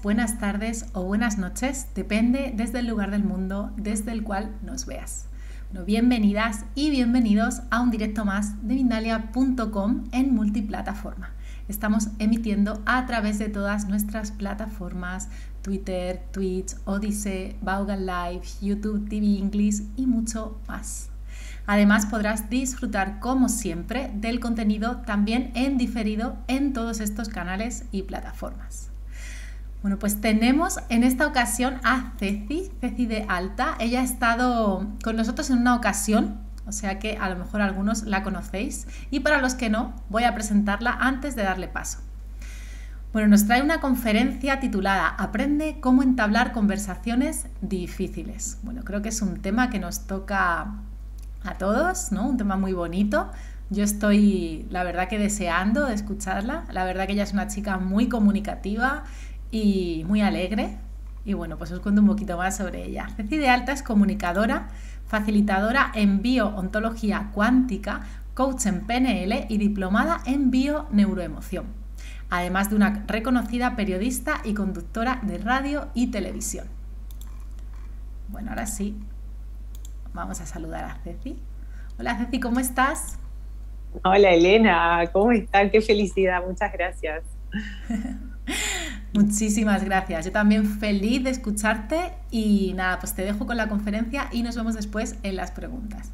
buenas tardes o buenas noches, depende desde el lugar del mundo desde el cual nos veas. bienvenidas y bienvenidos a un directo más de Vindalia.com en multiplataforma. Estamos emitiendo a través de todas nuestras plataformas, Twitter, Twitch, Odyssey, Vaughan Live, YouTube TV English y mucho más. Además podrás disfrutar como siempre del contenido también en diferido en todos estos canales y plataformas. Bueno, pues tenemos en esta ocasión a Ceci, Ceci de Alta. Ella ha estado con nosotros en una ocasión, o sea que a lo mejor algunos la conocéis. Y para los que no, voy a presentarla antes de darle paso. Bueno, nos trae una conferencia titulada Aprende cómo entablar conversaciones difíciles. Bueno, creo que es un tema que nos toca a todos, ¿no? Un tema muy bonito. Yo estoy, la verdad que deseando de escucharla. La verdad que ella es una chica muy comunicativa, y muy alegre. Y bueno, pues os cuento un poquito más sobre ella. Ceci de Alta es comunicadora, facilitadora en bioontología cuántica, coach en PNL y diplomada en bioneuroemoción, además de una reconocida periodista y conductora de radio y televisión. Bueno, ahora sí, vamos a saludar a Ceci. Hola Ceci, ¿cómo estás? Hola Elena, ¿cómo estás? Qué felicidad, muchas gracias. Muchísimas gracias. Yo también feliz de escucharte y nada, pues te dejo con la conferencia y nos vemos después en las preguntas.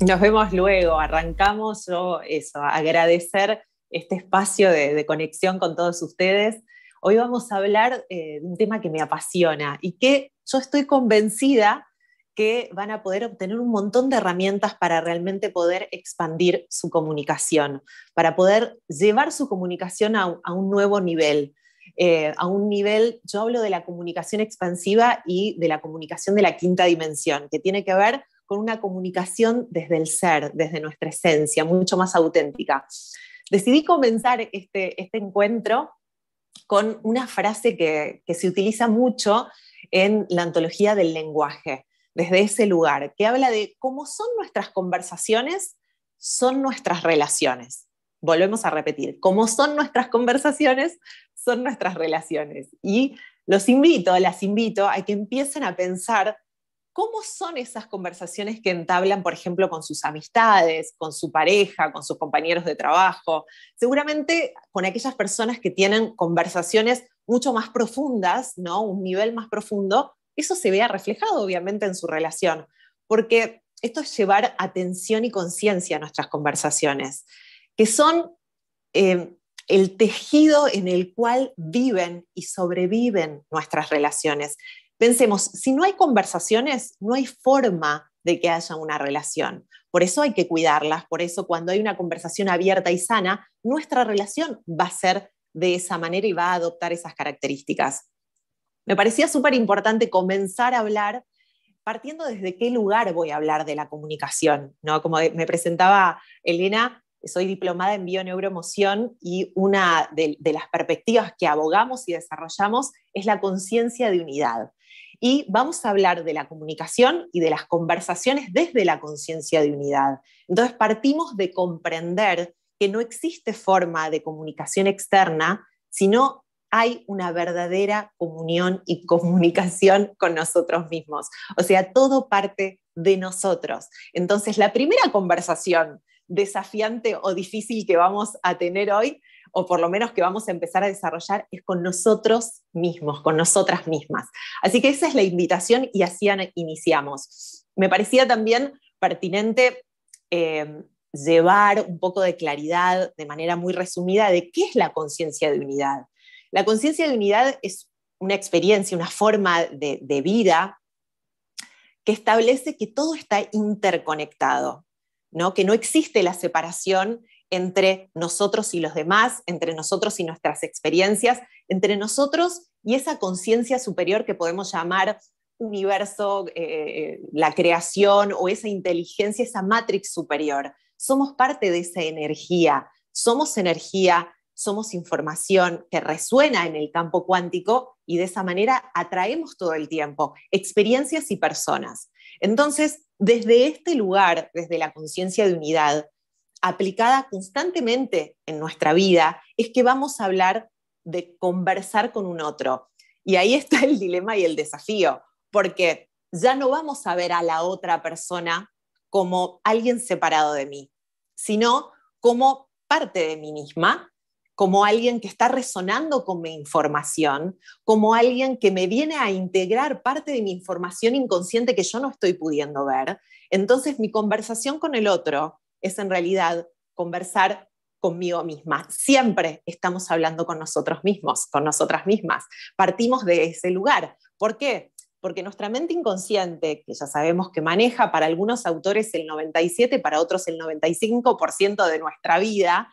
Nos vemos luego. Arrancamos yo eso, agradecer este espacio de, conexión con todos ustedes. Hoy vamos a hablar eh, de un tema que me apasiona y que yo estoy convencida que van a poder obtener un montón de herramientas para realmente poder expandir su comunicación, para poder llevar su comunicación a un nuevo nivel. Eh, a un nivel, yo hablo de la comunicación expansiva y de la comunicación de la quinta dimensión, que tiene que ver con una comunicación desde el ser, desde nuestra esencia, mucho más auténtica. Decidí comenzar este, este encuentro con una frase que se utiliza mucho en la antología del lenguaje, desde ese lugar, que habla de cómo son nuestras conversaciones, son nuestras relaciones volvemos a repetir, como son nuestras conversaciones, son nuestras relaciones. Y los invito, las invito a que empiecen a pensar cómo son esas conversaciones que entablan, por ejemplo, con sus amistades, con su pareja, con sus compañeros de trabajo, seguramente con aquellas personas que tienen conversaciones mucho más profundas, ¿no? Un nivel más profundo, eso se vea reflejado obviamente en su relación, porque esto es llevar atención y conciencia a nuestras conversaciones que son eh, el tejido en el cual viven y sobreviven nuestras relaciones. Pensemos, si no hay conversaciones, no hay forma de que haya una relación. Por eso hay que cuidarlas, por eso cuando hay una conversación abierta y sana, nuestra relación va a ser de esa manera y va a adoptar esas características. Me parecía súper importante comenzar a hablar partiendo desde qué lugar voy a hablar de la comunicación, ¿no? Como me presentaba Elena, soy diplomada en bioneuroemoción y una de, de las perspectivas que abogamos y desarrollamos es la conciencia de unidad. Y vamos a hablar de la comunicación y de las conversaciones desde la conciencia de unidad. Entonces partimos de comprender que no existe forma de comunicación externa, si no hay una verdadera comunión y comunicación con nosotros mismos. O sea, todo parte de nosotros. Entonces, la primera conversación desafiante o difícil que vamos a tener hoy, o por lo menos que vamos a empezar a desarrollar, es con nosotros mismos, con nosotras mismas. Así que esa es la invitación y así iniciamos. Me parecía también pertinente... Em, llevar un poco de claridad de manera muy resumida de qué es la conciencia de unidad. La conciencia de unidad es una experiencia, una forma de, vida que establece que todo está interconectado que no existe la separación entre nosotros y los demás, entre nosotros y nuestras experiencias, entre nosotros y esa conciencia superior que podemos llamar universo, eh, la creación o esa inteligencia, esa matrix superior. Somos parte de esa energía, somos energía, somos información que resuena en el campo cuántico y de esa manera atraemos todo el tiempo experiencias y personas. Entonces, desde este lugar, desde la conciencia de unidad, aplicada constantemente en nuestra vida, es que vamos a hablar de conversar con un otro. Y ahí está el dilema y el desafío, porque ya no vamos a ver a la otra persona como alguien separado de mí, sino como parte de mí misma como alguien que está resonando con mi información, como alguien que me viene a integrar parte de mi información inconsciente que yo no estoy pudiendo ver. Entonces mi conversación con el otro es en realidad conversar conmigo misma. Siempre estamos hablando con nosotros mismos, con nosotras mismas. Partimos de ese lugar. ¿Por qué? Porque nuestra mente inconsciente, que ya sabemos que maneja para algunos autores el 97, para otros el 95% de nuestra vida,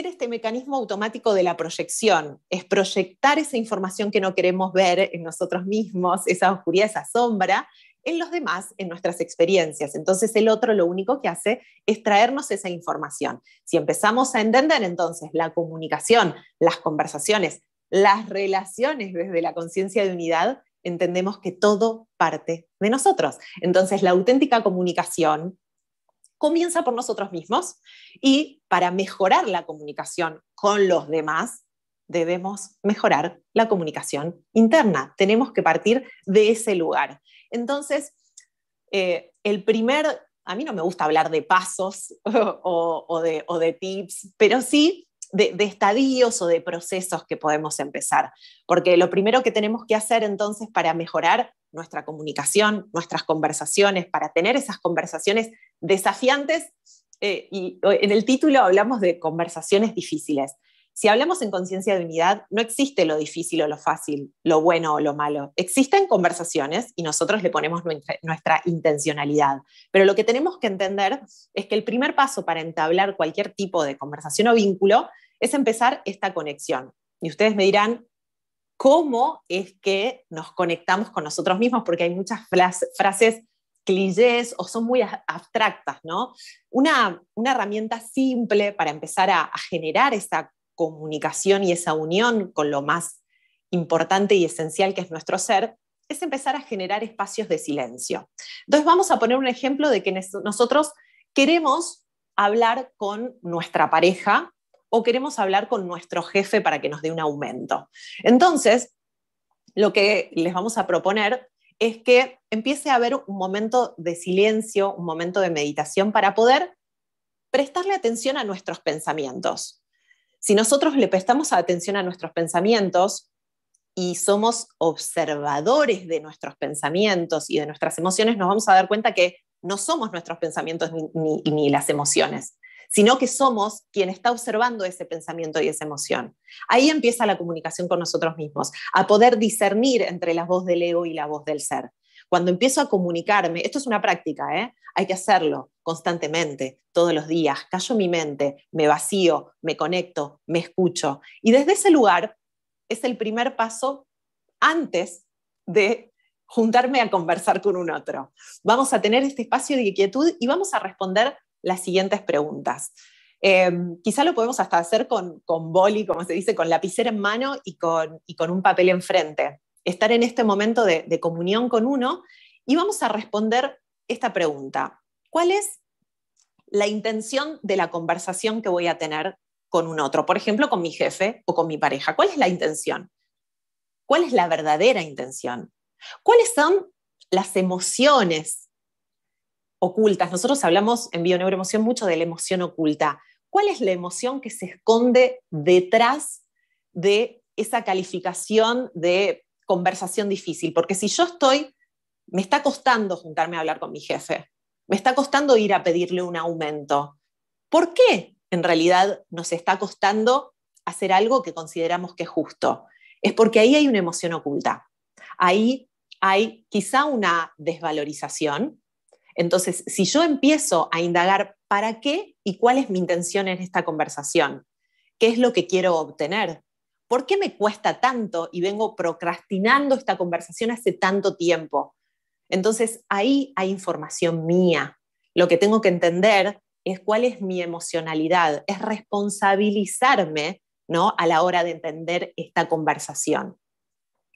este mecanismo automático de la proyección, es proyectar esa información que no queremos ver en nosotros mismos, esa oscuridad, esa sombra, en los demás, en nuestras experiencias. Entonces el otro lo único que hace es traernos esa información. Si empezamos a entender entonces la comunicación, las conversaciones, las relaciones desde la conciencia de unidad, entendemos que todo parte de nosotros. Entonces la auténtica comunicación comienza por nosotros mismos y para mejorar la comunicación con los demás debemos mejorar la comunicación interna. Tenemos que partir de ese lugar. Entonces, eh, el primer, a mí no me gusta hablar de pasos o, de, tips, pero sí de, de estadios o de procesos que podemos empezar. Porque lo primero que tenemos que hacer entonces para mejorar nuestra comunicación, nuestras conversaciones, para tener esas conversaciones desafiantes, eh, y en el título hablamos de conversaciones difíciles. Si hablamos en conciencia de unidad, no existe lo difícil o lo fácil, lo bueno o lo malo. Existen conversaciones y nosotros le ponemos nuestra, nuestra intencionalidad. Pero lo que tenemos que entender es que el primer paso para entablar cualquier tipo de conversación o vínculo es empezar esta conexión. Y ustedes me dirán, ¿cómo es que nos conectamos con nosotros mismos? Porque hay muchas frases clichés o son muy abstractas, ¿no? Una, herramienta simple para empezar a, a, generar esa comunicación y esa unión con lo más importante y esencial que es nuestro ser, es empezar a generar espacios de silencio. Entonces vamos a poner un ejemplo de que nosotros queremos hablar con nuestra pareja o queremos hablar con nuestro jefe para que nos dé un aumento. Entonces, lo que les vamos a proponer es que empiece a haber un momento de silencio, un momento de meditación para poder prestarle atención a nuestros pensamientos. Si nosotros le prestamos atención a nuestros pensamientos y somos observadores de nuestros pensamientos y de nuestras emociones, nos vamos a dar cuenta que no somos nuestros pensamientos ni, las emociones, sino que somos quien está observando ese pensamiento y esa emoción. Ahí empieza la comunicación con nosotros mismos, a poder discernir entre la voz del ego y la voz del ser. Cuando empiezo a comunicarme, esto es una práctica, ¿eh? hay que hacerlo constantemente, todos los días, callo mi mente, me vacío, me conecto, me escucho. Y desde ese lugar es el primer paso antes de juntarme a conversar con un otro. Vamos a tener este espacio de quietud y vamos a responder las siguientes preguntas. Em, quizá lo podemos hasta hacer con, con boli, como se dice, con lapicera en mano y con, con un papel enfrente. Estar en este momento de, de comunión con uno y vamos a responder esta pregunta. ¿Cuál es la intención de la conversación que voy a tener con un otro? Por ejemplo, con mi jefe o con mi pareja. ¿Cuál es la intención? ¿Cuál es la verdadera intención? ¿Cuáles son las emociones ocultas. Nosotros hablamos en Bioneuroemoción mucho de la emoción oculta. ¿Cuál es la emoción que se esconde detrás de esa calificación de conversación difícil? Porque si yo estoy, me está costando juntarme a hablar con mi jefe, me está costando ir a pedirle un aumento. ¿Por qué en realidad nos está costando hacer algo que consideramos que es justo? Es porque ahí hay una emoción oculta. Ahí hay quizá una desvalorización, entonces, si yo empiezo a indagar para qué y cuál es mi intención en esta conversación, qué es lo que quiero obtener, por qué me cuesta tanto y vengo procrastinando esta conversación hace tanto tiempo. Entonces, ahí hay información mía. Lo que tengo que entender es cuál es mi emocionalidad, es responsabilizarme ¿no? a la hora de entender esta conversación.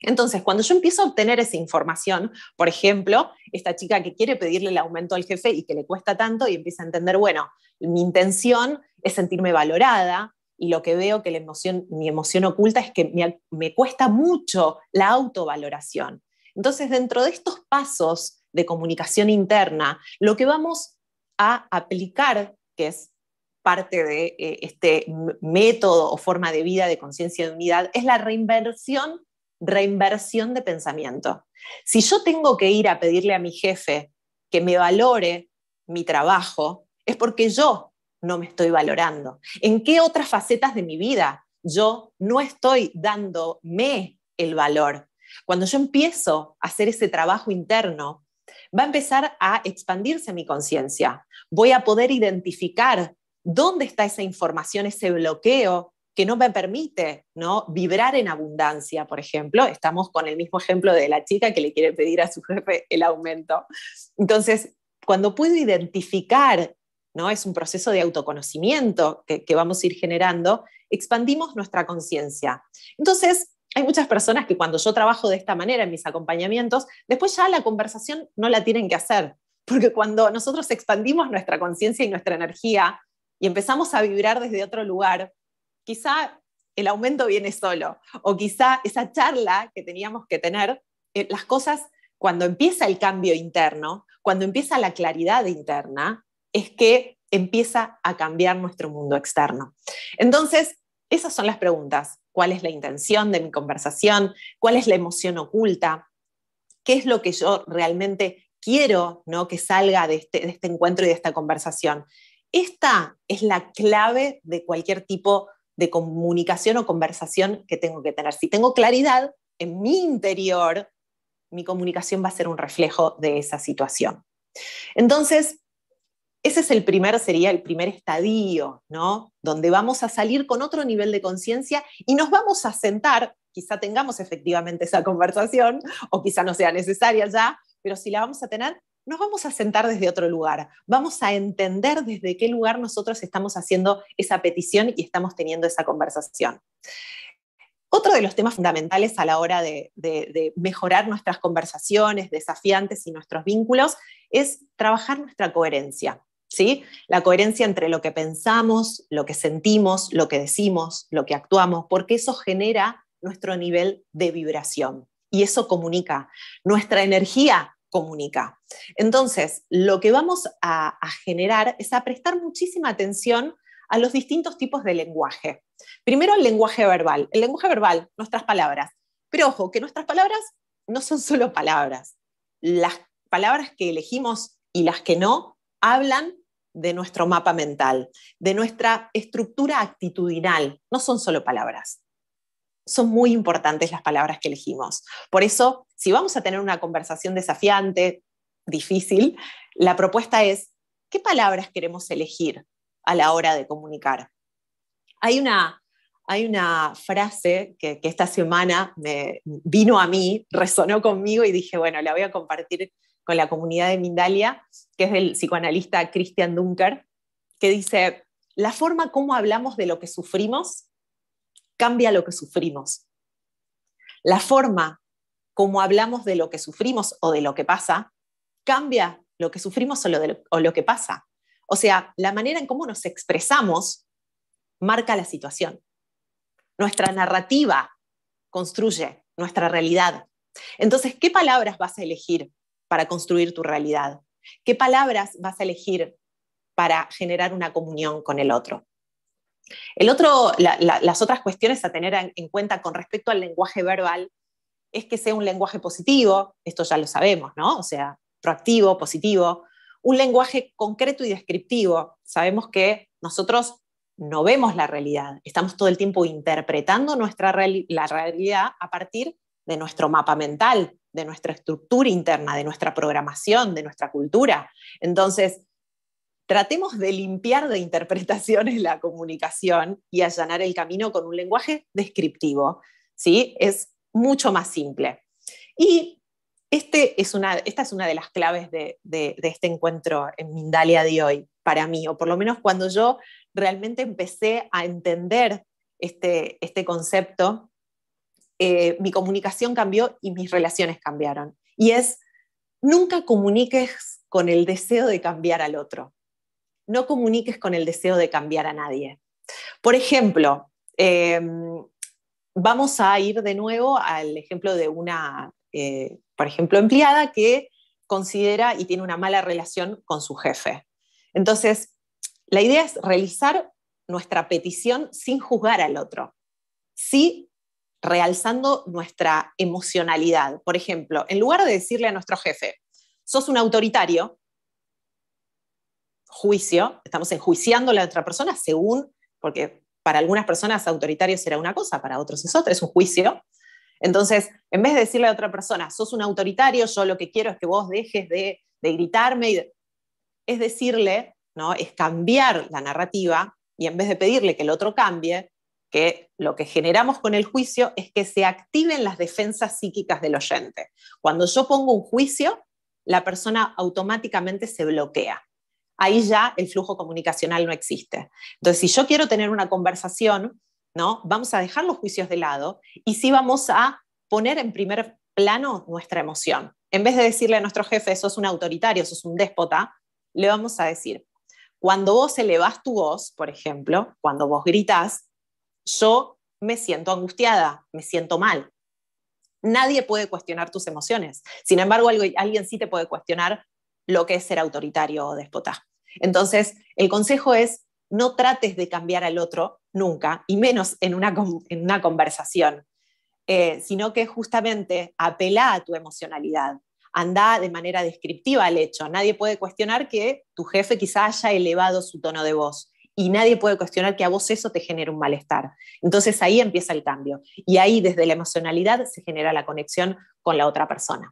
Entonces, cuando yo empiezo a obtener esa información, por ejemplo, esta chica que quiere pedirle el aumento al jefe y que le cuesta tanto y empieza a entender, bueno, mi intención es sentirme valorada y lo que veo que mi emoción oculta es que me, cuesta mucho la autovaloración. Entonces, dentro de estos pasos de comunicación interna, lo que vamos a aplicar, que es parte de eh, este método o forma de vida de conciencia de unidad, es la reinversión reinversión de pensamiento. Si yo tengo que ir a pedirle a mi jefe que me valore mi trabajo, es porque yo no me estoy valorando. ¿En qué otras facetas de mi vida yo no estoy dándome el valor? Cuando yo empiezo a hacer ese trabajo interno, va a empezar a expandirse mi conciencia. Voy a poder identificar dónde está esa información, ese bloqueo que no me permite ¿no? vibrar en abundancia, por ejemplo. Estamos con el mismo ejemplo de la chica que le quiere pedir a su jefe el aumento. Entonces, cuando puedo identificar, ¿no? es un proceso de autoconocimiento que, que vamos a ir generando, expandimos nuestra conciencia. Entonces, hay muchas personas que cuando yo trabajo de esta manera en mis acompañamientos, después ya la conversación no la tienen que hacer, porque cuando nosotros expandimos nuestra conciencia y nuestra energía y empezamos a vibrar desde otro lugar, quizá el aumento viene solo, o quizá esa charla que teníamos que tener, eh, las cosas, cuando empieza el cambio interno, cuando empieza la claridad interna, es que empieza a cambiar nuestro mundo externo. Entonces, esas son las preguntas. ¿Cuál es la intención de mi conversación? ¿Cuál es la emoción oculta? ¿Qué es lo que yo realmente quiero ¿no? que salga de este, de este encuentro y de esta conversación? Esta es la clave de cualquier tipo de comunicación o conversación que tengo que tener. Si tengo claridad en mi interior, mi comunicación va a ser un reflejo de esa situación. Entonces, ese es el primer, sería el primer estadio, ¿no? Donde vamos a salir con otro nivel de conciencia y nos vamos a sentar, quizá tengamos efectivamente esa conversación o quizá no sea necesaria ya, pero si la vamos a tener, nos vamos a sentar desde otro lugar, vamos a entender desde qué lugar nosotros estamos haciendo esa petición y estamos teniendo esa conversación. Otro de los temas fundamentales a la hora de, mejorar nuestras conversaciones desafiantes y nuestros vínculos es trabajar nuestra coherencia. ¿Sí? La coherencia entre lo que pensamos, lo que sentimos, lo que decimos, lo que actuamos, porque eso genera nuestro nivel de vibración y eso comunica. Nuestra energía comunica. Entonces, lo que vamos a, generar es a prestar muchísima atención a los distintos tipos de lenguaje. Primero, el lenguaje verbal. El lenguaje verbal, nuestras palabras. Pero ojo, que nuestras palabras no son solo palabras. Las palabras que elegimos y las que no hablan de nuestro mapa mental, de nuestra estructura actitudinal. No son solo palabras son muy importantes las palabras que elegimos. Por eso, si vamos a tener una conversación desafiante, difícil, la propuesta es, ¿qué palabras queremos elegir a la hora de comunicar? Hay una, hay una frase que, esta semana me vino a mí, resonó conmigo y dije, bueno, la voy a compartir con la comunidad de Mindalia, que es del psicoanalista Christian Dunker, que dice, la forma como hablamos de lo que sufrimos cambia lo que sufrimos. La forma como hablamos de lo que sufrimos o de lo que pasa, cambia lo que sufrimos o lo, que pasa. O sea, la manera en cómo nos expresamos marca la situación. Nuestra narrativa construye nuestra realidad. Entonces, ¿qué palabras vas a elegir para construir tu realidad? ¿Qué palabras vas a elegir para generar una comunión con el otro? las otras cuestiones a tener en, cuenta con respecto al lenguaje verbal es que sea un lenguaje positivo, esto ya lo sabemos, ¿no? O sea, proactivo, positivo, un lenguaje concreto y descriptivo. Sabemos que nosotros no vemos la realidad, estamos todo el tiempo interpretando nuestra la realidad a partir de nuestro mapa mental, de nuestra estructura interna, de nuestra programación, de nuestra cultura. Entonces, Tratemos de limpiar de interpretaciones la comunicación y allanar el camino con un lenguaje descriptivo. ¿sí? Es mucho más simple. Y este esta es una de las claves de, este encuentro en Mindalia de hoy, para mí, o por lo menos cuando yo realmente empecé a entender este, este concepto, eh, mi comunicación cambió y mis relaciones cambiaron. Y es, nunca comuniques con el deseo de cambiar al otro no comuniques con el deseo de cambiar a nadie. Por ejemplo, eh, vamos a ir de nuevo al ejemplo de una, eh, por ejemplo, empleada que considera y tiene una mala relación con su jefe. Entonces, la idea es realizar nuestra petición sin juzgar al otro, sí realzando nuestra emocionalidad. Por ejemplo, en lugar de decirle a nuestro jefe, sos un autoritario, juicio, estamos enjuiciando a la otra persona según, porque para algunas personas autoritario será una cosa, para otros es otra, es un juicio. Entonces, en vez de decirle a otra persona, sos un autoritario, yo lo que quiero es que vos dejes de, gritarme, es decirle, ¿no? es cambiar la narrativa y en vez de pedirle que el otro cambie, que lo que generamos con el juicio es que se activen las defensas psíquicas del oyente. Cuando yo pongo un juicio, la persona automáticamente se bloquea ahí ya el flujo comunicacional no existe. Entonces, si yo quiero tener una conversación, ¿no? Vamos a dejar los juicios de lado y sí vamos a poner en primer plano nuestra emoción. En vez de decirle a nuestro jefe, sos un autoritario, sos un déspota, le vamos a decir, cuando vos elevás tu voz, por ejemplo, cuando vos gritas, yo me siento angustiada, me siento mal. Nadie puede cuestionar tus emociones. Sin embargo, alguien sí te puede cuestionar lo que es ser autoritario o déspota. Entonces, el consejo es, no trates de cambiar al otro nunca, y menos en una, conversación, eh, sino que justamente apela a tu emocionalidad. Anda de manera descriptiva al hecho. Nadie puede cuestionar que tu jefe quizá haya elevado su tono de voz y nadie puede cuestionar que a vos eso te genere un malestar. Entonces ahí empieza el cambio y ahí desde la emocionalidad se genera la conexión con la otra persona.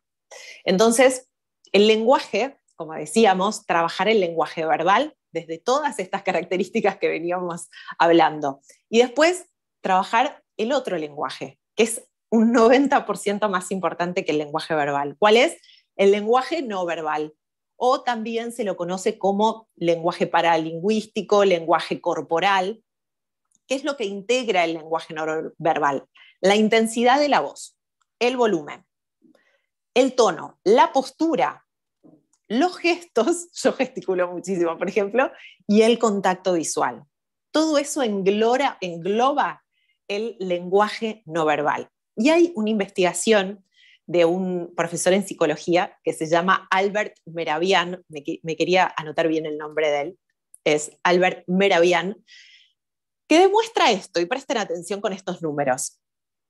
Entonces, el lenguaje como decíamos, trabajar el lenguaje verbal desde todas estas características que veníamos hablando. Y después, trabajar el otro lenguaje, que es un 90% más importante que el lenguaje verbal. ¿Cuál es? El lenguaje no verbal, o también se lo conoce como lenguaje paralingüístico, lenguaje corporal, ¿Qué es lo que integra el lenguaje no verbal. La intensidad de la voz, el volumen, el tono, la postura, los gestos, yo gesticulo muchísimo, por ejemplo, y el contacto visual. Todo eso englora, engloba el lenguaje no verbal. Y hay una investigación de un profesor en psicología que se llama Albert Meravian, me, me quería anotar bien el nombre de él, es Albert Meravian, que demuestra esto, y presten atención con estos números.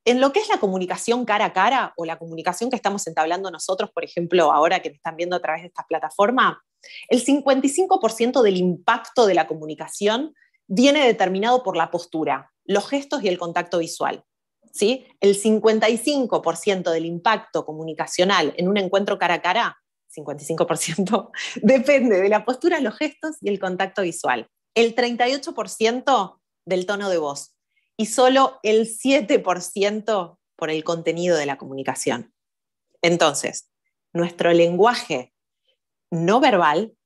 En lo que es la comunicación cara a cara o la comunicación que estamos entablando nosotros, por ejemplo, ahora que nos están viendo a través de esta plataforma, el 55% del impacto de la comunicación viene determinado por la postura, los gestos y el contacto visual. ¿sí? El 55% del impacto comunicacional en un encuentro cara a cara, 55%, depende de la postura, los gestos y el contacto visual. El 38% del tono de voz y solo el 7% por el contenido de la comunicación. Entonces, nuestro lenguaje no verbal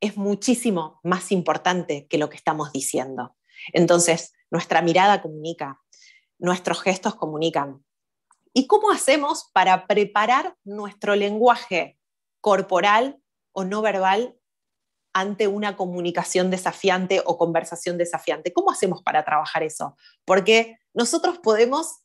es muchísimo más importante que lo que estamos diciendo. Entonces, nuestra mirada comunica, nuestros gestos comunican. ¿Y cómo hacemos para preparar nuestro lenguaje corporal o no verbal ante una comunicación desafiante o conversación desafiante. ¿Cómo hacemos para trabajar eso? Porque nosotros podemos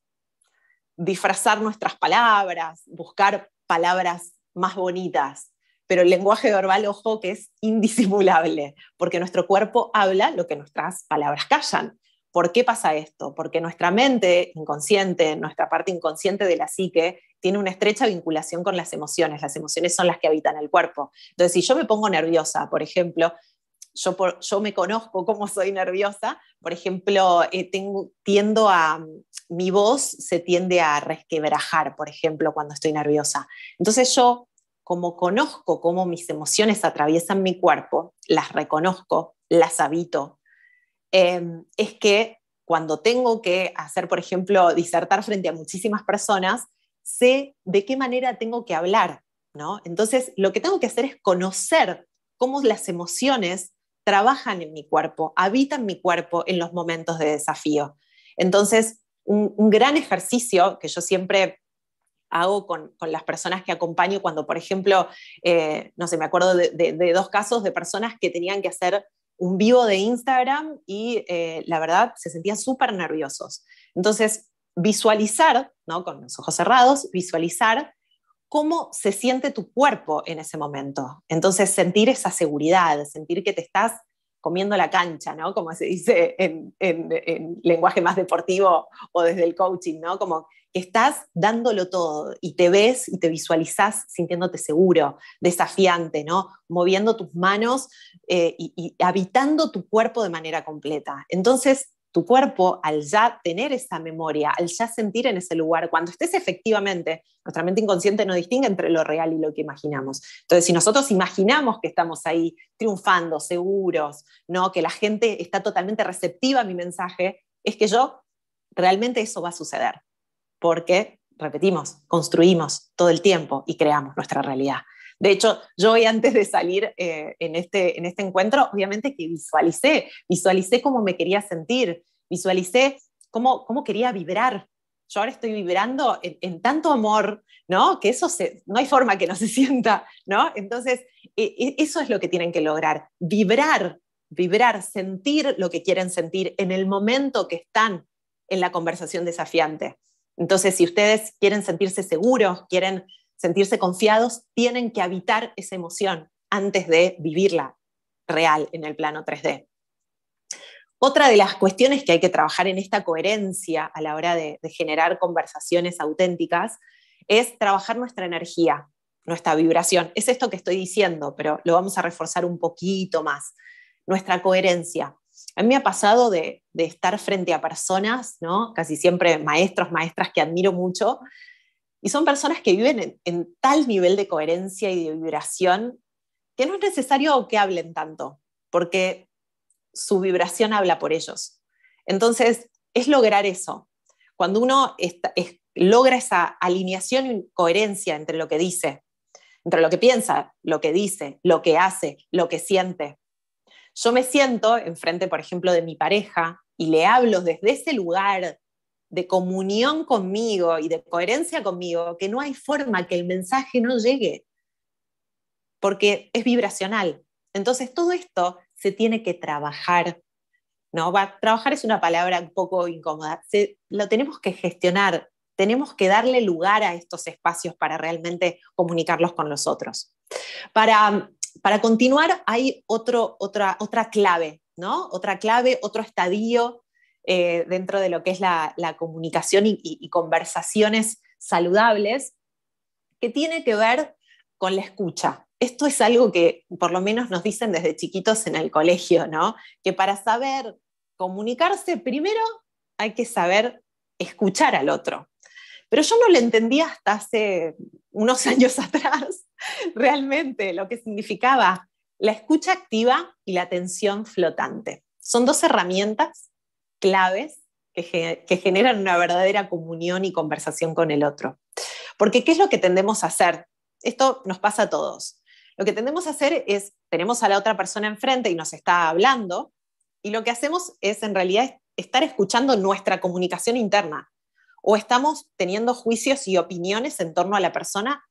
disfrazar nuestras palabras, buscar palabras más bonitas, pero el lenguaje verbal, ojo, que es indisimulable, porque nuestro cuerpo habla lo que nuestras palabras callan. ¿Por qué pasa esto? Porque nuestra mente inconsciente, nuestra parte inconsciente de la psique, tiene una estrecha vinculación con las emociones. Las emociones son las que habitan el cuerpo. Entonces, si yo me pongo nerviosa, por ejemplo, yo, yo me conozco cómo soy nerviosa, por ejemplo, eh, tiendo a, mm, mi voz se tiende a resquebrajar, por ejemplo, cuando estoy nerviosa. Entonces yo, como conozco cómo mis emociones atraviesan mi cuerpo, las reconozco, las habito, em, es que cuando tengo que hacer, por ejemplo, disertar frente a muchísimas personas, sé de qué manera tengo que hablar, ¿no? Entonces, lo que tengo que hacer es conocer cómo las emociones trabajan en mi cuerpo, habitan mi cuerpo en los momentos de desafío. Entonces, un, gran ejercicio que yo siempre hago con, las personas que acompaño cuando, por ejemplo, eh, no sé, me acuerdo de, dos casos de personas que tenían que hacer un vivo de Instagram y eh, la verdad se sentían súper nerviosos. Entonces, visualizar, ¿no? con los ojos cerrados, visualizar cómo se siente tu cuerpo en ese momento. Entonces, sentir esa seguridad, sentir que te estás comiendo la cancha, ¿no? Como se dice en, lenguaje más deportivo o desde el coaching, ¿no? Como que estás dándolo todo y te ves y te visualizas sintiéndote seguro, desafiante, ¿no? Moviendo tus manos eh, y, y habitando tu cuerpo de manera completa. Entonces, tu cuerpo, al ya tener esa memoria, al ya sentir en ese lugar, cuando estés efectivamente, nuestra mente inconsciente no distingue entre lo real y lo que imaginamos. Entonces, si nosotros imaginamos que estamos ahí triunfando, seguros, ¿no? que la gente está totalmente receptiva a mi mensaje, es que yo realmente eso va a suceder, porque, repetimos, construimos todo el tiempo y creamos nuestra realidad. De hecho, yo hoy antes de salir eh, en, este, en este encuentro, obviamente que visualicé, visualicé cómo me quería sentir, visualicé cómo, cómo quería vibrar. Yo ahora estoy vibrando en, tanto amor, ¿no? Que eso se, no hay forma que no se sienta, ¿no? Entonces, e, e, eso es lo que tienen que lograr, vibrar, vibrar, sentir lo que quieren sentir en el momento que están en la conversación desafiante. Entonces, si ustedes quieren sentirse seguros, quieren sentirse confiados, tienen que habitar esa emoción antes de vivirla real en el plano 3D. Otra de las cuestiones que hay que trabajar en esta coherencia a la hora de, generar conversaciones auténticas es trabajar nuestra energía, nuestra vibración. Es esto que estoy diciendo, pero lo vamos a reforzar un poquito más. Nuestra coherencia. A mí me ha pasado de, estar frente a personas, ¿no? casi siempre maestros, maestras que admiro mucho, y son personas que viven en, tal nivel de coherencia y de vibración que no es necesario que hablen tanto, porque su vibración habla por ellos. Entonces, es lograr eso. Cuando uno logra esa alineación y coherencia entre lo que dice, entre lo que piensa, lo que dice, lo que hace, lo que siente. Yo me siento enfrente, por ejemplo, de mi pareja y le hablo desde ese lugar de comunión conmigo y de coherencia conmigo, que no hay forma que el mensaje no llegue, porque es vibracional. Entonces todo esto se tiene que trabajar. ¿no? Va, trabajar es una palabra un poco incómoda. lo tenemos que gestionar, tenemos que darle lugar a estos espacios para realmente comunicarlos con los otros. Para, para continuar, hay otro, otra, otra clave, ¿no? Otra clave, otro estadio eh, dentro de lo que es la, comunicación y, conversaciones saludables, que tiene que ver con la escucha. Esto es algo que por lo menos nos dicen desde chiquitos en el colegio, ¿no? Que para saber comunicarse, primero hay que saber escuchar al otro. Pero yo no lo entendía hasta hace unos años atrás, realmente, lo que significaba la escucha activa y la atención flotante. Son dos herramientas claves que, generan una verdadera comunión y conversación con el otro. Porque ¿qué es lo que tendemos a hacer? Esto nos pasa a todos. Lo que tendemos a hacer es, tenemos a la otra persona enfrente y nos está hablando, y lo que hacemos es en realidad estar escuchando nuestra comunicación interna, o estamos teniendo juicios y opiniones en torno a la persona.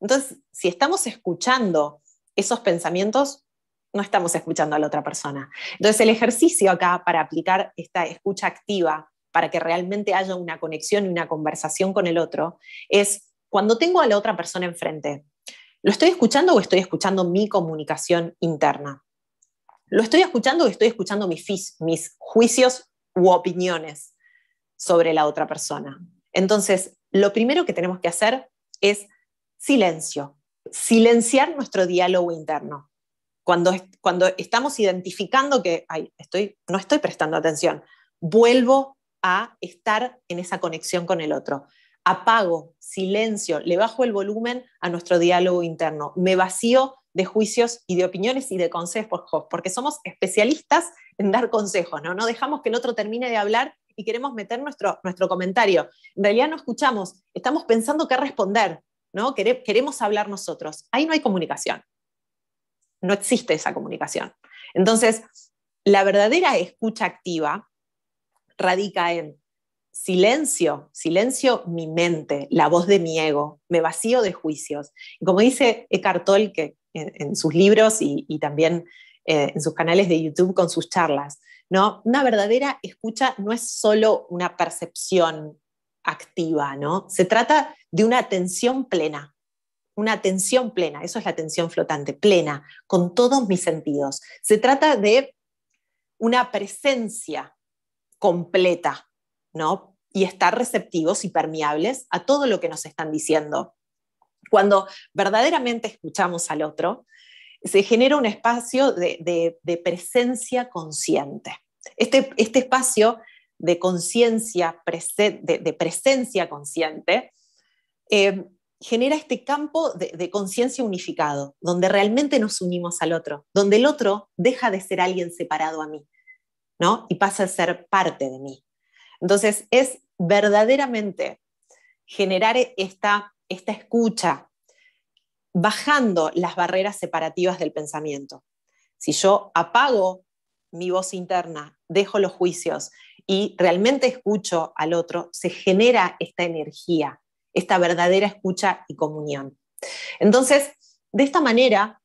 Entonces, si estamos escuchando esos pensamientos, no estamos escuchando a la otra persona. Entonces el ejercicio acá para aplicar esta escucha activa, para que realmente haya una conexión y una conversación con el otro, es cuando tengo a la otra persona enfrente, ¿lo estoy escuchando o estoy escuchando mi comunicación interna? ¿Lo estoy escuchando o estoy escuchando mis, mis juicios u opiniones sobre la otra persona? Entonces, lo primero que tenemos que hacer es silencio, silenciar nuestro diálogo interno. Cuando, estamos identificando que estoy, no estoy prestando atención, vuelvo a estar en esa conexión con el otro. Apago, silencio, le bajo el volumen a nuestro diálogo interno. Me vacío de juicios y de opiniones y de consejos, porque somos especialistas en dar consejos, ¿no? No dejamos que el otro termine de hablar y queremos meter nuestro, nuestro comentario. En realidad no escuchamos, estamos pensando qué responder, ¿no? queremos hablar nosotros. Ahí no hay comunicación no existe esa comunicación. Entonces, la verdadera escucha activa radica en silencio, silencio mi mente, la voz de mi ego, me vacío de juicios. como dice Eckhart Tolle que en, sus libros y, también eh, en sus canales de YouTube con sus charlas, ¿no? Una verdadera escucha no es solo una percepción activa, ¿no? Se trata de una atención plena, una atención plena, eso es la atención flotante, plena, con todos mis sentidos. Se trata de una presencia completa, ¿no? Y estar receptivos y permeables a todo lo que nos están diciendo. Cuando verdaderamente escuchamos al otro, se genera un espacio de, presencia consciente. Este, este espacio de conciencia, de, presencia consciente, eh, genera este campo de, conciencia unificado, donde realmente nos unimos al otro, donde el otro deja de ser alguien separado a mí, ¿no? Y pasa a ser parte de mí. Entonces, es verdaderamente generar esta, esta escucha, bajando las barreras separativas del pensamiento. Si yo apago mi voz interna, dejo los juicios y realmente escucho al otro, se genera esta energía esta verdadera escucha y comunión. Entonces, de esta manera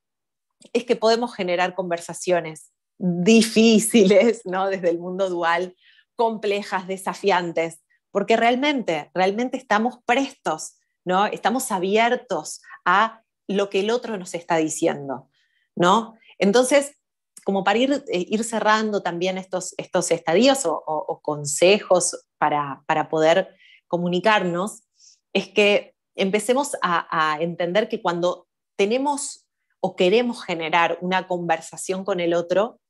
es que podemos generar conversaciones difíciles, ¿no? Desde el mundo dual, complejas, desafiantes, porque realmente, realmente estamos prestos, ¿no? Estamos abiertos a lo que el otro nos está diciendo, ¿no? Entonces, como para ir, eh, ir cerrando también estos, estos estadios o, o consejos para, para poder comunicarnos, es que empecemos a, entender que cuando tenemos o queremos generar una conversación con el otro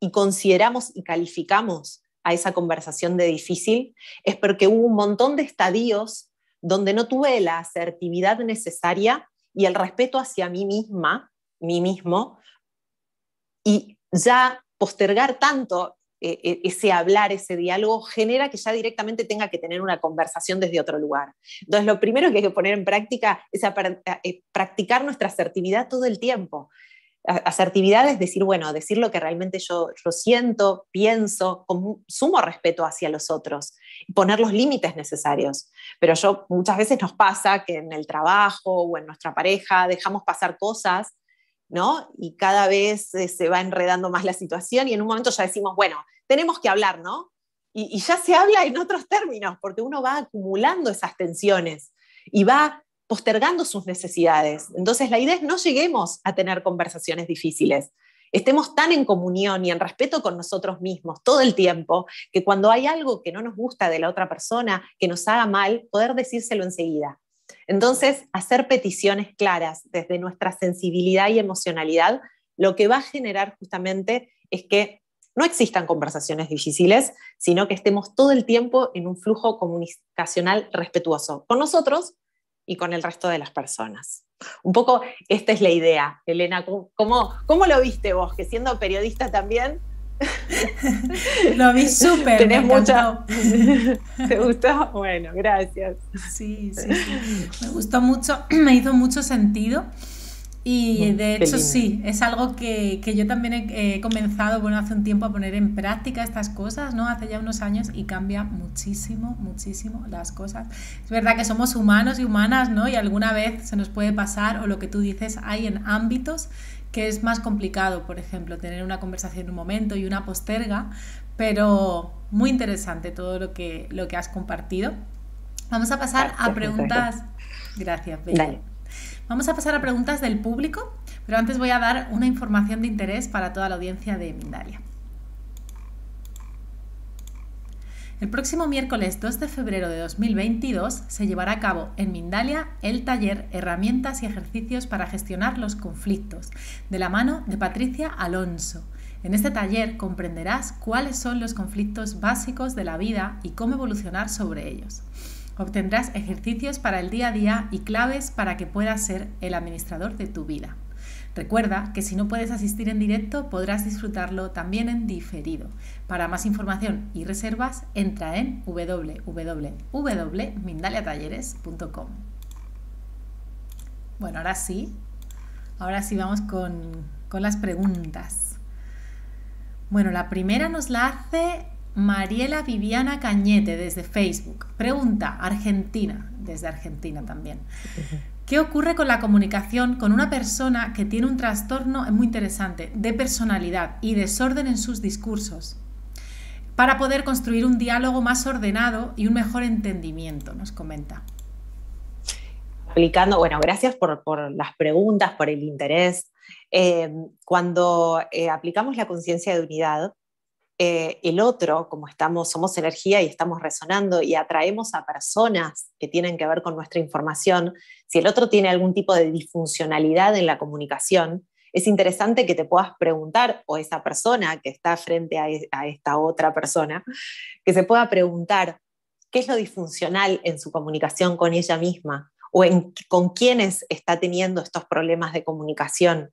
y consideramos y calificamos a esa conversación de difícil, es porque hubo un montón de estadios donde no tuve la asertividad necesaria y el respeto hacia mí misma, mí mismo, y ya postergar tanto eh, eh, ese hablar, ese diálogo, genera que ya directamente tenga que tener una conversación desde otro lugar. Entonces, lo primero que hay que poner en práctica es, eh, practicar nuestra asertividad todo el tiempo. Asertividad es decir, bueno, decir lo que realmente yo, siento, pienso, con sumo respeto hacia los otros, poner los límites necesarios. Pero yo muchas veces nos pasa que en el trabajo o en nuestra pareja dejamos pasar cosas y cada vez eh, se va enredando más la situación y en un momento ya decimos, bueno, tenemos que hablar, ¿no? y ya se habla en otros términos, porque uno va acumulando esas tensiones y va postergando sus necesidades. Entonces la idea es no lleguemos a tener conversaciones difíciles, estemos tan en comunión y en respeto con nosotros mismos todo el tiempo, que cuando hay algo que no nos gusta de la otra persona, que nos haga mal, poder decírselo enseguida. Entonces, hacer peticiones claras desde nuestra sensibilidad y emocionalidad, lo que va a generar justamente es que no existan conversaciones difíciles, sino que estemos todo el tiempo en un flujo comunicacional respetuoso con nosotros y con el resto de las personas. Un poco esta es la idea, Elena. ¿Cómo, cómo lo viste vos, que siendo periodista también Lo vi súper. Tenés me ¿Te gustó? Bueno, gracias. Sí, sí, Me gustó mucho, me hizo mucho sentido. Y de hecho sí, es algo que, yo también he, he, comenzado bueno, hace un tiempo a poner en práctica estas cosas, ¿no? Hace ya unos años y cambia muchísimo, muchísimo las cosas. Es verdad que somos humanos y humanas, ¿no? Y alguna vez se nos puede pasar, o lo que tú dices, hay en ámbitos que es más complicado, por ejemplo, tener una conversación en un momento y una posterga, pero muy interesante todo lo que, lo que has compartido. Vamos a pasar a preguntas. Gracias, Vamos a pasar a preguntas del público, pero antes voy a dar una información de interés para toda la audiencia de Mindalia. El próximo miércoles 2 de febrero de 2022 se llevará a cabo en Mindalia el taller Herramientas y ejercicios para gestionar los conflictos, de la mano de Patricia Alonso. En este taller comprenderás cuáles son los conflictos básicos de la vida y cómo evolucionar sobre ellos. Obtendrás ejercicios para el día a día y claves para que puedas ser el administrador de tu vida. Recuerda que si no puedes asistir en directo, podrás disfrutarlo también en diferido. Para más información y reservas, entra en www.mindaliatalleres.com. Bueno, ahora sí, ahora sí vamos con, con las preguntas. Bueno, la primera nos la hace Mariela Viviana Cañete desde Facebook. Pregunta, Argentina, desde Argentina también. ¿Qué ocurre con la comunicación con una persona que tiene un trastorno, muy interesante, de personalidad y desorden en sus discursos? Para poder construir un diálogo más ordenado y un mejor entendimiento, nos comenta. Aplicando, bueno, gracias por, las preguntas, por el interés. Eh, cuando eh, aplicamos la conciencia de unidad, eh, el otro, como estamos, somos energía y estamos resonando y atraemos a personas que tienen que ver con nuestra información, si el otro tiene algún tipo de disfuncionalidad en la comunicación, es interesante que te puedas preguntar, o esa persona que está frente a, e, esta otra persona, que se pueda preguntar qué es lo disfuncional en su comunicación con ella misma o con quiénes está teniendo estos problemas de comunicación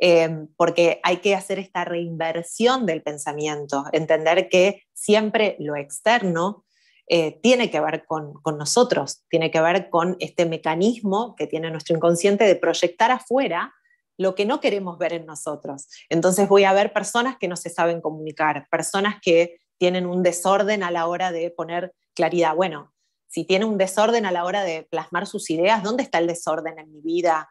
Em, porque hay que hacer esta reinversión del pensamiento, entender que siempre lo externo eh, tiene que ver con, con, nosotros, tiene que ver con este mecanismo que tiene nuestro inconsciente de proyectar afuera lo que no queremos ver en nosotros. Entonces voy a ver personas que no se saben comunicar, personas que tienen un desorden a la hora de poner claridad. Bueno, si tiene un desorden a la hora de plasmar sus ideas, ¿dónde está el desorden en mi vida?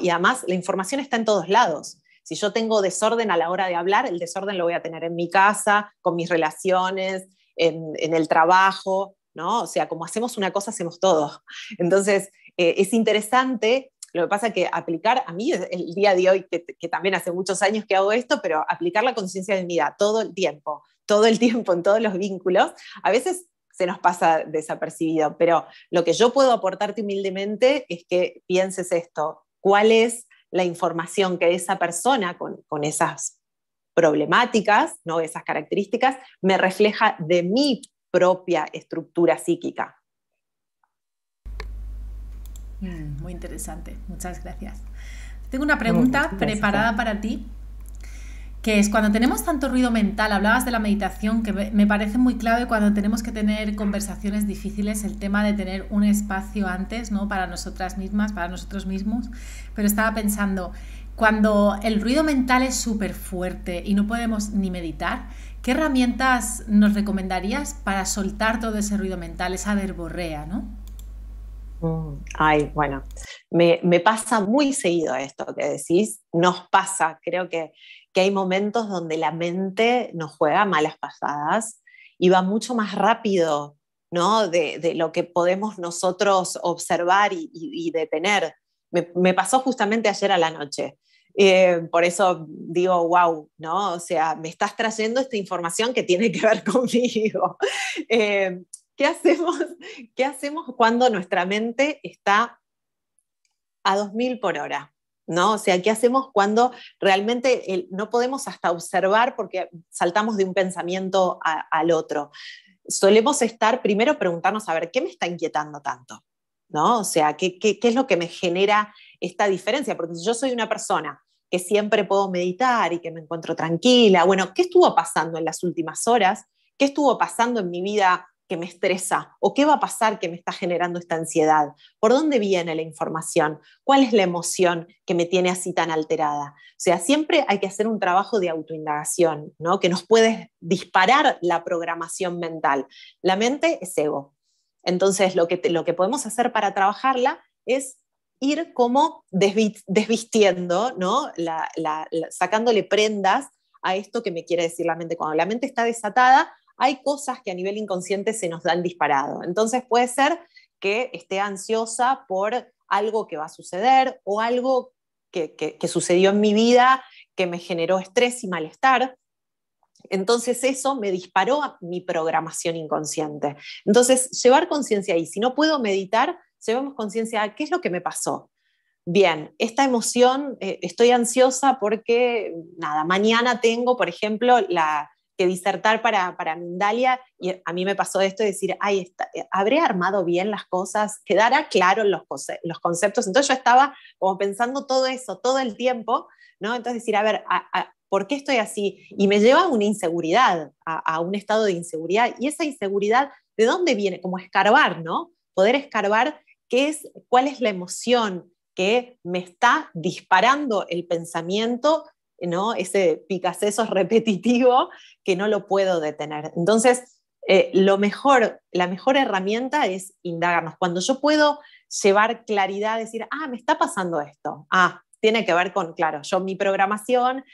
Y además la información está en todos lados. Si yo tengo desorden a la hora de hablar, el desorden lo voy a tener en mi casa, con mis relaciones, en, el trabajo, ¿no? O sea, como hacemos una cosa, hacemos todo. Entonces, eh, es interesante, lo que pasa es que aplicar, a mí el día de hoy, que, que también hace muchos años que hago esto, pero aplicar la conciencia de unidad todo el tiempo, todo el tiempo en todos los vínculos, a veces se nos pasa desapercibido, pero lo que yo puedo aportarte humildemente es que pienses esto, cuál es la información que esa persona con, esas problemáticas, esas características, me refleja de mi propia estructura psíquica. Mm, muy interesante, muchas gracias. Tengo una pregunta preparada para ti que es cuando tenemos tanto ruido mental, hablabas de la meditación, que me parece muy clave cuando tenemos que tener conversaciones difíciles, el tema de tener un espacio antes, ¿no? Para nosotras mismas, para nosotros mismos, pero estaba pensando, cuando el ruido mental es súper fuerte y no podemos ni meditar, ¿qué herramientas nos recomendarías para soltar todo ese ruido mental, esa verborrea, ¿no? Mm. Ay, bueno, me, me, pasa muy seguido esto que decís, nos pasa, creo que que hay momentos donde la mente nos juega malas pasadas y va mucho más rápido ¿no? de, lo que podemos nosotros observar y, detener. Me, pasó justamente ayer a la noche. Eh, por eso digo, wow, ¿no? O sea, me estás trayendo esta información que tiene que ver conmigo. Eh, ¿qué, hacemos, ¿Qué hacemos cuando nuestra mente está a 2.000 por hora? ¿no? O sea, ¿qué hacemos cuando realmente no podemos hasta observar porque saltamos de un pensamiento al otro? Solemos estar, primero preguntarnos, a ver, ¿qué me está inquietando tanto? ¿No? O sea, ¿qué, qué es lo que me genera esta diferencia? Porque si yo soy una persona que siempre puedo meditar y que me encuentro tranquila, bueno, ¿qué estuvo pasando en las últimas horas? ¿Qué estuvo pasando en mi vida me estresa o qué va a pasar que me está generando esta ansiedad, por dónde viene la información, cuál es la emoción que me tiene así tan alterada. O sea, siempre hay que hacer un trabajo de autoindagación, ¿no? que nos puede disparar la programación mental. La mente es ego. Entonces, lo que, lo que podemos hacer para trabajarla es ir como desvistiendo, ¿no? sacándole prendas a esto que me quiere decir la mente. Cuando la mente está desatada, hay cosas que a nivel inconsciente se nos dan disparado. Entonces puede ser que esté ansiosa por algo que va a suceder o algo que, sucedió en mi vida que me generó estrés y malestar. Entonces eso me disparó a mi programación inconsciente. Entonces, llevar conciencia ahí. Si no puedo meditar, llevamos conciencia a qué es lo que me pasó. Bien, esta emoción, eh, estoy ansiosa porque, nada, mañana tengo, por ejemplo, la, disertar para, Mindalia y a mí me pasó esto de decir, ay, eh, ¿habré armado bien las cosas? ¿Quedará claro los, los conceptos? Entonces yo estaba como pensando todo eso todo el tiempo, ¿no? Entonces decir, a ver, ¿por qué estoy así? Y me lleva a una inseguridad, a, a un estado de inseguridad. Y esa inseguridad, ¿de dónde viene? Como escarbar, ¿no? Poder escarbar qué es, cuál es la emoción que me está disparando el pensamiento ¿no? ese picaceso repetitivo que no lo puedo detener. Entonces, eh, lo mejor, la mejor herramienta es indagarnos. Cuando yo puedo llevar claridad, decir, ah, me está pasando esto, ah, tiene que ver con, claro, yo mi programación,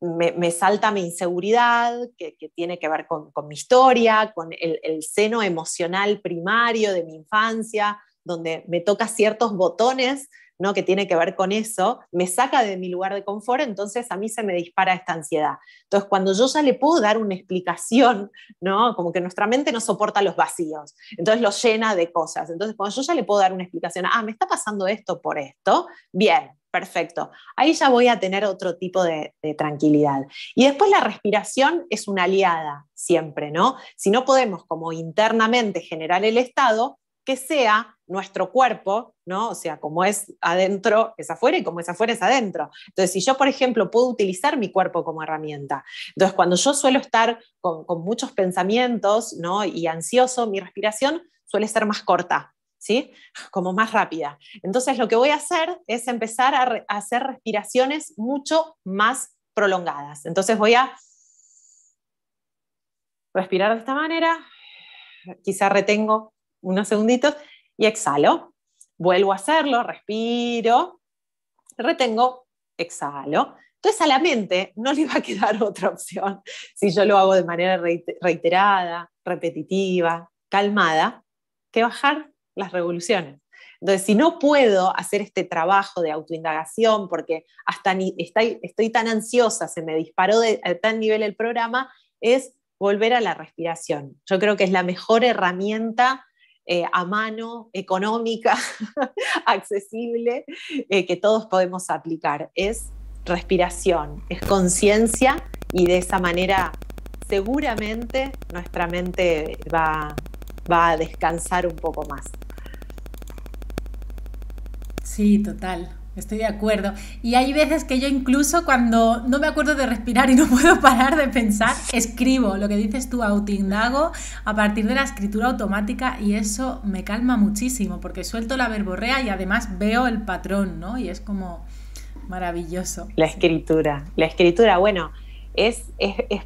me, salta mi inseguridad, que, tiene que ver con, mi historia, con el, el seno emocional primario de mi infancia, donde me toca ciertos botones ¿no? que tiene que ver con eso, me saca de mi lugar de confort, entonces a mí se me dispara esta ansiedad. Entonces, cuando yo ya le puedo dar una explicación, ¿no? como que nuestra mente no soporta los vacíos, entonces lo llena de cosas. Entonces, cuando yo ya le puedo dar una explicación, ah, me está pasando esto por esto, bien, perfecto. Ahí ya voy a tener otro tipo de, de, tranquilidad. Y después la respiración es una aliada siempre, ¿no? Si no podemos como internamente generar el estado, que sea nuestro cuerpo, ¿no? O sea, como es adentro, es afuera y como es afuera, es adentro. Entonces, si yo, por ejemplo, puedo utilizar mi cuerpo como herramienta, entonces cuando yo suelo estar con, muchos pensamientos, ¿no? Y ansioso, mi respiración suele ser más corta, ¿sí? Como más rápida. Entonces, lo que voy a hacer es empezar a hacer respiraciones mucho más prolongadas. Entonces, voy a respirar de esta manera, quizá retengo unos segunditos y exhalo. Vuelvo a hacerlo, respiro, retengo, exhalo. Entonces a la mente no le va a quedar otra opción si yo lo hago de manera reiterada, repetitiva, calmada, que bajar las revoluciones. Entonces, si no puedo hacer este trabajo de autoindagación porque hasta estoy, tan ansiosa, se me disparó de, tal nivel el programa, es volver a la respiración. Yo creo que es la mejor herramienta eh, a mano, económica, accesible, eh, que todos podemos aplicar. Es respiración, es conciencia y de esa manera seguramente nuestra mente va a descansar un poco más. Sí, total, Estoy de acuerdo. Y hay veces que yo incluso cuando no me acuerdo de respirar y no puedo parar de pensar, escribo lo que dices tú, autindago, a partir de la escritura automática y eso me calma muchísimo porque suelto la verborrea y además veo el patrón, ¿no? Y es como maravilloso. La escritura, la escritura, bueno, es,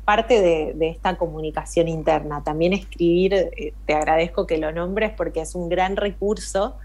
parte de, esta comunicación interna. También escribir, eh, te agradezco que lo nombres porque es un gran recurso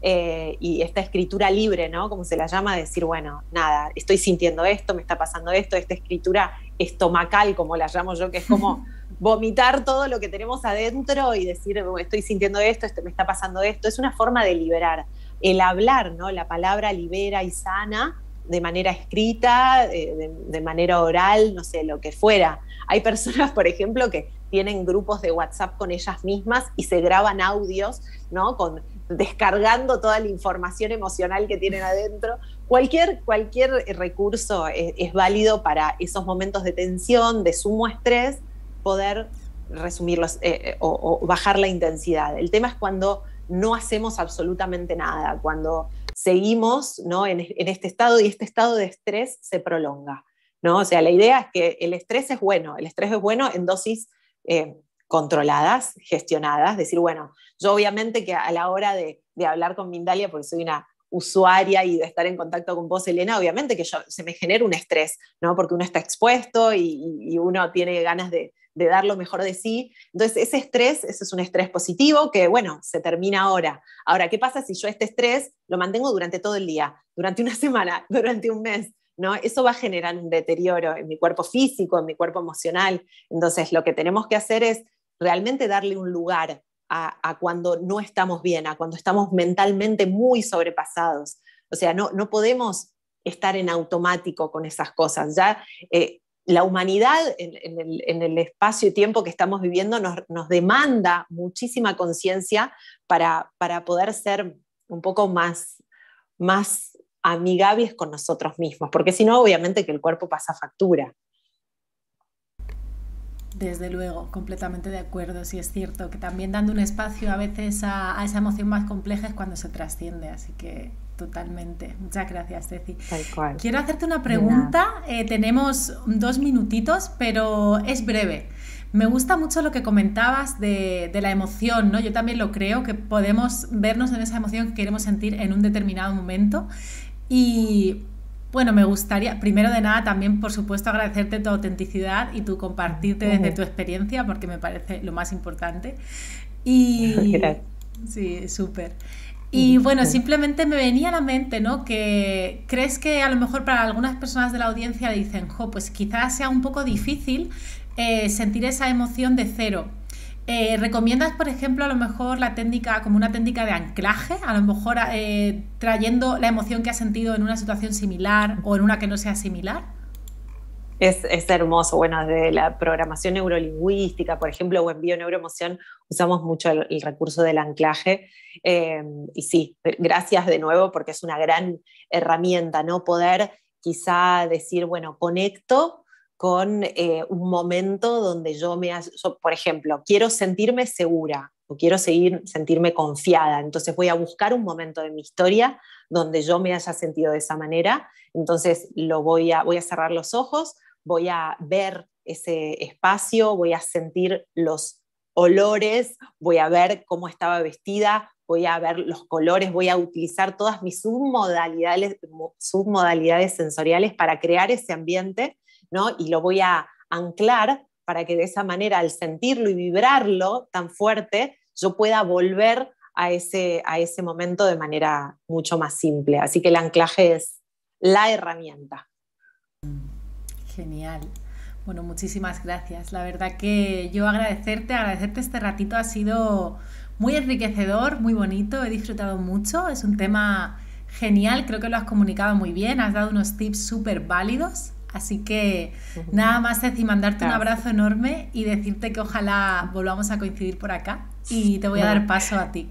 eh, y esta escritura libre, ¿no? Como se la llama, decir, bueno, nada, estoy sintiendo esto, me está pasando esto, esta escritura estomacal, como la llamo yo, que es como vomitar todo lo que tenemos adentro y decir, oh, estoy sintiendo esto, esto me está pasando esto, es una forma de liberar. El hablar, ¿no? La palabra libera y sana de manera escrita, eh, de, manera oral, no sé, lo que fuera. Hay personas, por ejemplo, que tienen grupos de WhatsApp con ellas mismas y se graban audios, ¿no? Con descargando toda la información emocional que tienen adentro. Cualquier, recurso es, válido para esos momentos de tensión, de sumo estrés, poder resumirlos eh, eh, o, bajar la intensidad. El tema es cuando no hacemos absolutamente nada, cuando seguimos ¿no? en, este estado y este estado de estrés se prolonga. ¿no? O sea, la idea es que el estrés es bueno, el estrés es bueno en dosis eh, controladas, gestionadas, decir, bueno, yo obviamente que a la hora de, hablar con Mindalia, porque soy una usuaria y de estar en contacto con vos, Elena, obviamente que yo, se me genera un estrés, ¿no? Porque uno está expuesto y, uno tiene ganas de, dar lo mejor de sí. Entonces, ese estrés, ese es un estrés positivo que, bueno, se termina ahora. Ahora, ¿qué pasa si yo este estrés lo mantengo durante todo el día, durante una semana, durante un mes? ¿No? Eso va a generar un deterioro en mi cuerpo físico, en mi cuerpo emocional. Entonces, lo que tenemos que hacer es realmente darle un lugar a, cuando no estamos bien, a cuando estamos mentalmente muy sobrepasados. O sea, no, no podemos estar en automático con esas cosas. Ya eh, la humanidad en, el, espacio y tiempo que estamos viviendo nos, nos demanda muchísima conciencia para, para, poder ser un poco más, más amigables con nosotros mismos, porque si no, obviamente que el cuerpo pasa factura. Desde luego, completamente de acuerdo, sí es cierto, que también dando un espacio a veces a, esa emoción más compleja es cuando se trasciende, así que totalmente. Muchas gracias, Ceci. Tal cual. Quiero hacerte una pregunta, eh, tenemos dos minutitos, pero es breve. Me gusta mucho lo que comentabas de, de, la emoción, ¿no? Yo también lo creo, que podemos vernos en esa emoción que queremos sentir en un determinado momento. Y bueno, me gustaría, primero de nada, también, por supuesto, agradecerte tu autenticidad y tu compartirte desde tu experiencia, porque me parece lo más importante. Y. Gracias. Sí, súper. Y bueno, simplemente me venía a la mente, ¿no? Que crees que a lo mejor para algunas personas de la audiencia dicen, jo, pues quizás sea un poco difícil eh, sentir esa emoción de cero. Eh, ¿Recomiendas, por ejemplo, a lo mejor la técnica como una técnica de anclaje? A lo mejor eh, trayendo la emoción que has sentido en una situación similar o en una que no sea similar. Es, hermoso. Bueno, desde la programación neurolingüística, por ejemplo, o en bioneuroemoción, usamos mucho el, recurso del anclaje. Eh, y sí, gracias de nuevo porque es una gran herramienta, ¿no? Poder quizá decir, bueno, conecto con eh, un momento donde yo me, por ejemplo, quiero sentirme segura o quiero seguir sentirme confiada, entonces voy a buscar un momento de mi historia donde yo me haya sentido de esa manera, entonces lo voy a, voy a cerrar los ojos, voy a ver ese espacio, voy a sentir los olores, voy a ver cómo estaba vestida, voy a ver los colores, voy a utilizar todas mis submodalidades, submodalidades sensoriales para crear ese ambiente y lo voy a anclar para que de esa manera, al sentirlo y vibrarlo tan fuerte, yo pueda volver a ese, a ese momento de manera mucho más simple. Así que el anclaje es la herramienta. Genial. Bueno, muchísimas gracias. La verdad que yo agradecerte, agradecerte este ratito ha sido muy enriquecedor, muy bonito, he disfrutado mucho, es un tema genial, creo que lo has comunicado muy bien, has dado unos tips súper válidos Así que nada más, decir mandarte un abrazo enorme y decirte que ojalá volvamos a coincidir por acá y te voy a dar paso a ti.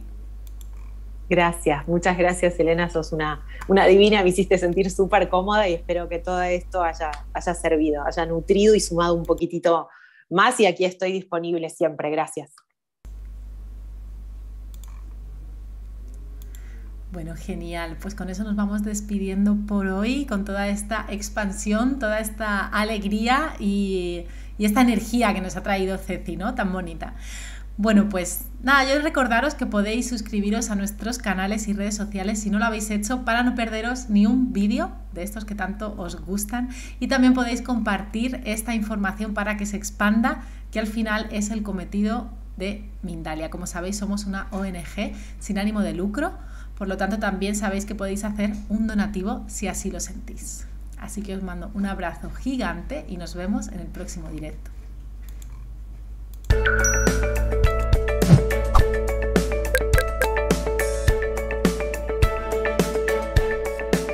Gracias, muchas gracias Elena, sos una, una divina, me hiciste sentir súper cómoda y espero que todo esto haya, haya servido, haya nutrido y sumado un poquitito más y aquí estoy disponible siempre, gracias. Bueno, genial. Pues con eso nos vamos despidiendo por hoy, con toda esta expansión, toda esta alegría y, esta energía que nos ha traído Ceci, ¿no? Tan bonita. Bueno, pues nada, yo recordaros que podéis suscribiros a nuestros canales y redes sociales si no lo habéis hecho para no perderos ni un vídeo de estos que tanto os gustan y también podéis compartir esta información para que se expanda, que al final es el cometido de Mindalia. Como sabéis, somos una ONG sin ánimo de lucro por lo tanto, también sabéis que podéis hacer un donativo si así lo sentís. Así que os mando un abrazo gigante y nos vemos en el próximo directo.